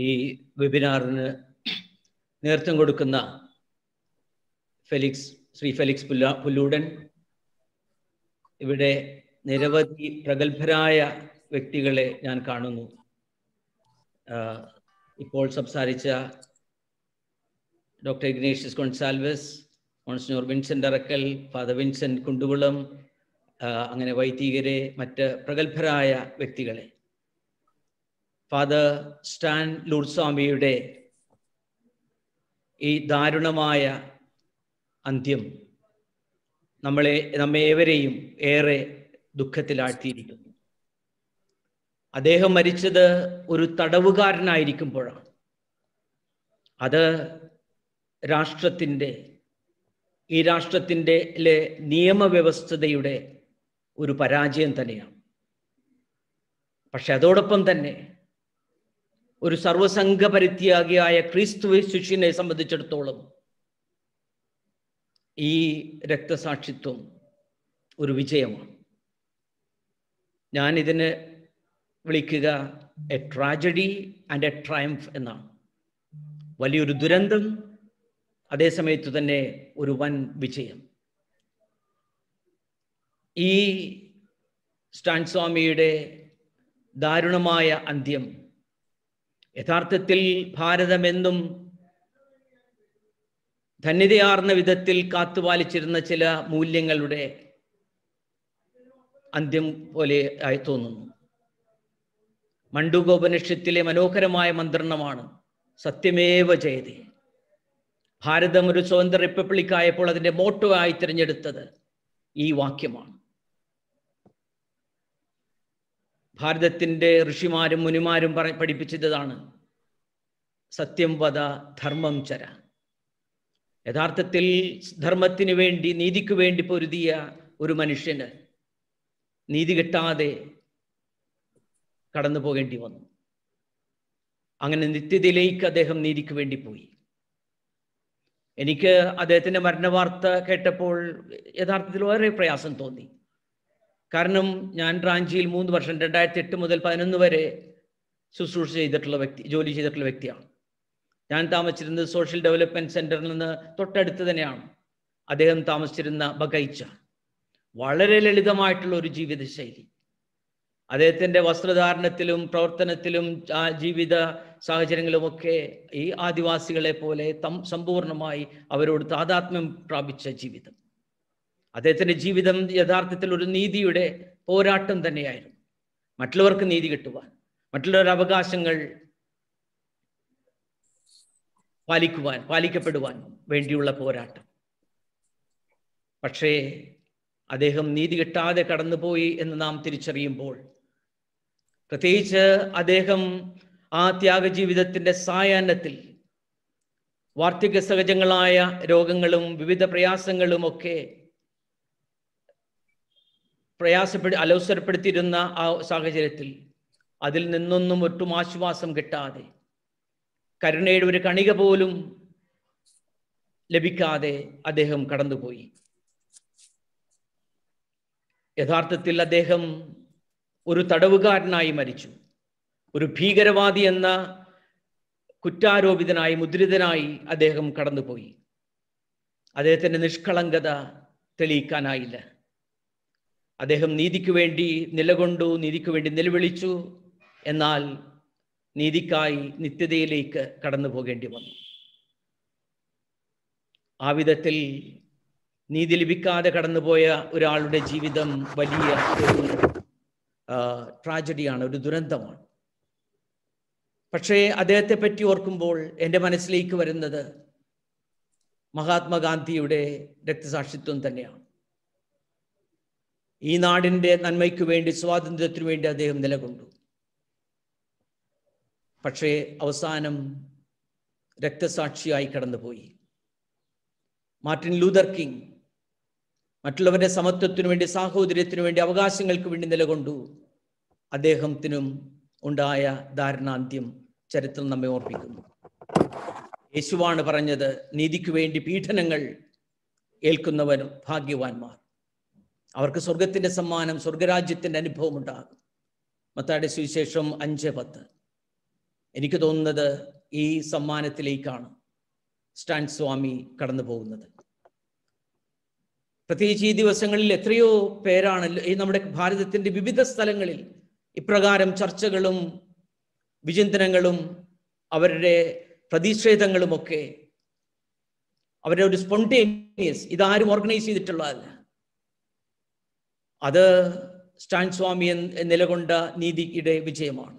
ഈ വെബിനാറിന് നേതൃത്വം കൊടുക്കുന്ന ഫെലിക്സ് ശ്രീ ഫെലിക്സ് പുല്ല പുല്ലൂടൻ ഇവിടെ നിരവധി പ്രഗത്ഭരായ വ്യക്തികളെ ഞാൻ കാണുന്നു ഇപ്പോൾ സംസാരിച്ച doctor Ignatius Gonsalves monsignor Vincent Arakkal father Vincent Kundukulam അങ്ങനെ വൈദികരെ മറ്റ് പ്രഗത്ഭരായ വ്യക്തികളെ ഫാദർ സ്റ്റാൻ ലൂർസ്വാമിയുടെ ഈ ദാരുണമായ അന്ത്യം നമ്മളെ നമ്മേവരെയും ഏറെ ദുഃഖത്തിലാഴ്ത്തിയിരിക്കുന്നു അദ്ദേഹം മരിച്ചത് ഒരു തടവുകാരനായിരിക്കുമ്പോഴാണ് അത് രാഷ്ട്രത്തിൻ്റെ ഈ രാഷ്ട്രത്തിൻ്റെ നിയമവ്യവസ്ഥതയുടെ ഒരു പരാജയം തന്നെയാണ് പക്ഷെ അതോടൊപ്പം തന്നെ ഒരു സർവസംഘ പരിത്യാഗിയായ ക്രിസ്തു ശിഷ്യനെ സംബന്ധിച്ചിടത്തോളം ഈ രക്തസാക്ഷിത്വം ഒരു വിജയമാണ് ഞാൻ ഇതിന് വിളിക്കുക a tragedy and a triumph എന്നാണ് വലിയൊരു ദുരന്തം അതേസമയത്ത് തന്നെ ഒരു വൻ വിജയം ഈ സ്റ്റാൻസ്വാമിയുടെ ദാരുണമായ അന്ത്യം യഥാർത്ഥത്തിൽ ഭാരതമെന്നും ധന്യതയാർന്ന വിധത്തിൽ കാത്തുപാലിച്ചിരുന്ന ചില മൂല്യങ്ങളുടെ അന്ത്യം പോലെ ആയി തോന്നുന്നു മണ്ഡൂകോപനിഷത്തിലെ മനോഹരമായ മന്ത്രണമാണ് സത്യമേവ ജയതി ഭാരതം ഒരു സ്വതന്ത്ര റിപ്പബ്ലിക് ആയപ്പോൾ അതിൻ്റെ മോട്ടോ ആയി തിരഞ്ഞെടുത്തത് ഈ വാക്യമാണ് ഭാരതത്തിൻ്റെ ഋഷിമാരും മുനിമാരും പറ പഠിപ്പിച്ചതാണ് സത്യം വധ ധർമ്മം ചര യഥാർത്ഥത്തിൽ ധർമ്മത്തിന് വേണ്ടി നീതിക്ക് വേണ്ടി പൊരുതിയ ഒരു മനുഷ്യന് നീതി കിട്ടാതെ കടന്നു പോകേണ്ടി വന്നു അങ്ങനെ നിത്യതയിലേക്ക് അദ്ദേഹം നീതിക്ക് വേണ്ടി പോയി എനിക്ക് അദ്ദേഹത്തിൻ്റെ മരണവാർത്ത കേട്ടപ്പോൾ യഥാർത്ഥത്തിൽ വളരെ പ്രയാസം തോന്നി കാരണം ഞാൻ റാഞ്ചിയിൽ മൂന്ന് വർഷം രണ്ടായിരത്തി എട്ട് മുതൽ പതിനൊന്ന് വരെ ശുശ്രൂഷ ചെയ്തിട്ടുള്ള വ്യക്തി ജോലി ചെയ്തിട്ടുള്ള വ്യക്തിയാണ് ഞാൻ താമസിച്ചിരുന്നത് സോഷ്യൽ ഡെവലപ്മെന്റ് സെന്ററിൽ നിന്ന് തൊട്ടടുത്ത് തന്നെയാണ് അദ്ദേഹം താമസിച്ചിരുന്ന ബഗൈച്ച വളരെ ലളിതമായിട്ടുള്ള ഒരു ജീവിതശൈലി അദ്ദേഹത്തിന്റെ വസ്ത്രധാരണത്തിലും പ്രവർത്തനത്തിലും ജീവിത ഒക്കെ ഈ ആദിവാസികളെ പോലെ തം സമ്പൂർണമായി അവരോട് താതാത്മ്യം പ്രാപിച്ച ജീവിതം അദ്ദേഹത്തിന്റെ ജീവിതം യഥാർത്ഥത്തിൽ ഒരു നീതിയുടെ പോരാട്ടം തന്നെയായിരുന്നു മറ്റുള്ളവർക്ക് നീതി കിട്ടുവാൻ മറ്റുള്ളവരുടെ അവകാശങ്ങൾ പാലിക്കുവാൻ പാലിക്കപ്പെടുവാൻ വേണ്ടിയുള്ള പോരാട്ടം പക്ഷേ അദ്ദേഹം നീതി കിട്ടാതെ കടന്നുപോയി എന്ന് നാം തിരിച്ചറിയുമ്പോൾ പ്രത്യേകിച്ച് അദ്ദേഹം ആ ത്യാഗ ജീവിതത്തിൻ്റെ സായാഹ്നത്തിൽ വാർദ്ധക്യ സഹജങ്ങളായ രോഗങ്ങളും വിവിധ പ്രയാസങ്ങളും ഒക്കെ പ്രയാസപ്പെടു അലോസരപ്പെടുത്തിയിരുന്ന ആ സാഹചര്യത്തിൽ അതിൽ നിന്നൊന്നും ഒട്ടും ആശ്വാസം കിട്ടാതെ കരുണയുടെ ഒരു കണിക പോലും ലഭിക്കാതെ അദ്ദേഹം കടന്നുപോയി യഥാർത്ഥത്തിൽ അദ്ദേഹം ഒരു തടവുകാരനായി മരിച്ചു ഒരു ഭീകരവാദി എന്ന കുറ്റാരോപിതനായി മുദ്രിതനായി അദ്ദേഹം കടന്നുപോയി അദ്ദേഹത്തിൻ്റെ നിഷ്കളങ്കത തെളിയിക്കാനായില്ല അദ്ദേഹം നീതിക്ക് വേണ്ടി നിലകൊണ്ടു നീതിക്ക് വേണ്ടി നിലവിളിച്ചു എന്നാൽ നീതിക്കായി നിത്യതയിലേക്ക് കടന്നു പോകേണ്ടി വന്നു ആ വിധത്തിൽ നീതി ലഭിക്കാതെ കടന്നുപോയ ഒരാളുടെ ജീവിതം വലിയ ട്രാജഡിയാണ് ഒരു ദുരന്തമാണ് പക്ഷേ അദ്ദേഹത്തെ പറ്റി ഓർക്കുമ്പോൾ എൻ്റെ മനസ്സിലേക്ക് വരുന്നത് മഹാത്മാഗാന്ധിയുടെ രക്തസാക്ഷിത്വം തന്നെയാണ് ഈ നാടിൻ്റെ നന്മയ്ക്ക് വേണ്ടി സ്വാതന്ത്ര്യത്തിനു വേണ്ടി അദ്ദേഹം നിലകൊണ്ടു പക്ഷേ അവസാനം രക്തസാക്ഷിയായി കടന്നുപോയി മാർട്ടിൻ ലൂതർ കിങ് മറ്റുള്ളവരുടെ സമത്വത്തിനു വേണ്ടി സാഹോദര്യത്തിനു വേണ്ടി അവകാശങ്ങൾക്ക് വേണ്ടി നിലകൊണ്ടു അദ്ദേഹത്തിനും ഉണ്ടായ ധാരണാന്ത്യം ചരിത്രം നമ്മെ ഓർപ്പിക്കുന്നു യേശുവാണ് പറഞ്ഞത് നീതിക്ക് വേണ്ടി പീഡനങ്ങൾ ഏൽക്കുന്നവൻ ഭാഗ്യവാന്മാർ അവർക്ക് സ്വർഗത്തിന്റെ സമ്മാനം സ്വർഗരാജ്യത്തിന്റെ അനുഭവം ഉണ്ടാകും മത്തായുടെ സുവിശേഷം അഞ്ച് പത്ത് എനിക്ക് തോന്നുന്നത് ഈ സമ്മാനത്തിലേക്കാണ് സ്റ്റാൻ സ്വാമി കടന്നു പോകുന്നത് പ്രത്യേകിച്ച് ഈ ദിവസങ്ങളിൽ എത്രയോ പേരാണ് ഈ നമ്മുടെ ഭാരതത്തിന്റെ വിവിധ സ്ഥലങ്ങളിൽ ഇപ്രകാരം ചർച്ചകളും വിചിന്തനങ്ങളും അവരുടെ പ്രതിഷേധങ്ങളുമൊക്കെ അവരുടെ ഒരു സ്പോണ്ടേനിയസ് ഇതാരും ഓർഗനൈസ് ചെയ്തിട്ടുള്ളതല്ല അത് സ്റ്റാൻ സ്വാമി നിലകൊണ്ട നീതിയുടെ വിജയമാണ്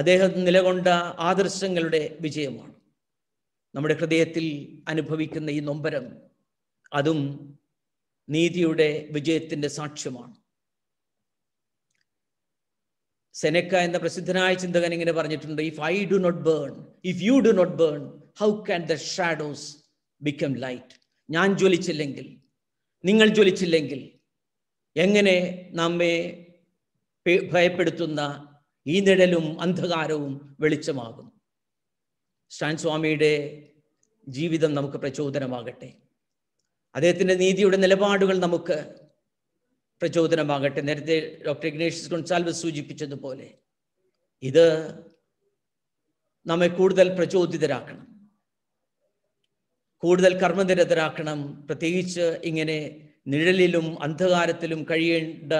അദ്ദേഹം നിലകൊണ്ട ആദർശങ്ങളുടെ വിജയമാണ് നമ്മുടെ ഹൃദയത്തിൽ അനുഭവിക്കുന്ന ഈ നൊമ്പരം അതും നീതിയുടെ വിജയത്തിൻ്റെ സാക്ഷ്യമാണ് സെനക്ക എന്ന പ്രസിദ്ധനായ ചിന്തകൻ ഇങ്ങനെ പറഞ്ഞിട്ടുണ്ട് if I do not burn if you do not burn how can the shadows become light ഞാൻ ജ്വലിച്ചില്ലെങ്കിൽ നിങ്ങൾ ജ്വലിച്ചില്ലെങ്കിൽ എങ്ങനെ നമ്മെ ഭയപ്പെടുത്തുന്ന ഈ നിഴലും അന്ധകാരവും വെളിച്ചമാകും സ്റ്റാൻ സ്വാമിയുടെ ജീവിതം നമുക്ക് പ്രചോദനമാകട്ടെ അദ്ദേഹത്തിൻ്റെ നീതിയുടെ നിലപാടുകൾ നമുക്ക് പ്രചോദനമാകട്ടെ നേരത്തെ ഡോക്ടർ ഇഗ്നേഷ്യസ് ഗുൺസാൽവ് സൂചിപ്പിച്ചതുപോലെ ഇത് നമ്മെ കൂടുതൽ പ്രചോദിതരാക്കണം കൂടുതൽ കർമ്മനിരതരാക്കണം പ്രത്യേകിച്ച് ഇങ്ങനെ നിഴലിലും അന്ധകാരത്തിലും കഴിയേണ്ട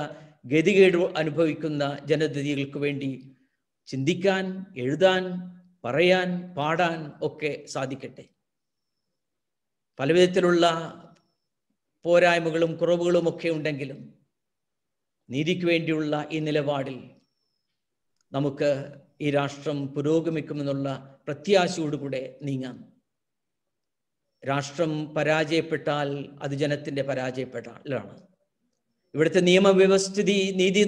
ഗതികേട് അനുഭവിക്കുന്ന ജനതതികൾക്ക് വേണ്ടി ചിന്തിക്കാൻ എഴുതാൻ പറയാൻ പാടാൻ ഒക്കെ സാധിക്കട്ടെ പലവിധത്തിലുള്ള പോരായ്മകളും കുറവുകളും ഒക്കെ ഉണ്ടെങ്കിലും നീതിക്ക് വേണ്ടിയുള്ള ഈ നിലപാടിൽ നമുക്ക് ഈ രാഷ്ട്രം പുരോഗമിക്കുമെന്നുള്ള പ്രത്യാശയോടുകൂടെ നീങ്ങാം രാഷ്ട്രം പരാജയപ്പെട്ടാൽ അത് ജനത്തിന്റെ പരാജയപ്പെട്ടാലാണ് ഇവിടുത്തെ നിയമവ്യവസ്ഥിതി നീതി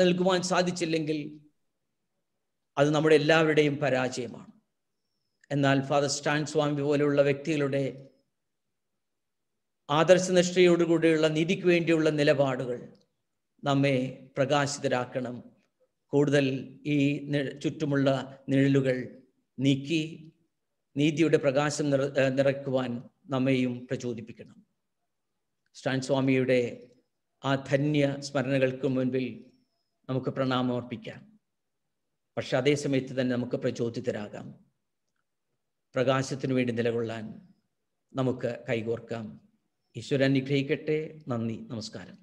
നൽകുവാൻ സാധിച്ചില്ലെങ്കിൽ അത് നമ്മുടെ എല്ലാവരുടെയും പരാജയമാണ് എന്നാൽ ഫാദർ സ്റ്റാൻ സ്വാമി പോലെയുള്ള വ്യക്തികളുടെ ആദർശനിഷ്ഠയോടുകൂടിയുള്ള നീതിക്ക് വേണ്ടിയുള്ള നിലപാടുകൾ നമ്മെ പ്രകാശിതരാക്കണം കൂടുതൽ ഈ ചുറ്റുമുള്ള നിഴലുകൾ നീക്കി നീതിയുടെ പ്രകാശം നിറ നിറയ്ക്കുവാൻ നമ്മെയും പ്രചോദിപ്പിക്കണം സ്റ്റാൻ സ്വാമിയുടെ ആ ധന്യ സ്മരണകൾക്ക് മുൻപിൽ നമുക്ക് പ്രണാമം അർപ്പിക്കാം പക്ഷെ അതേ സമയത്ത് തന്നെ നമുക്ക് പ്രചോദിതരാകാം പ്രകാശത്തിനു വേണ്ടി നിലകൊള്ളാൻ നമുക്ക് കൈകോർക്കാം ഈശ്വരൻ അനുഗ്രഹിക്കട്ടെ നന്ദി നമസ്കാരം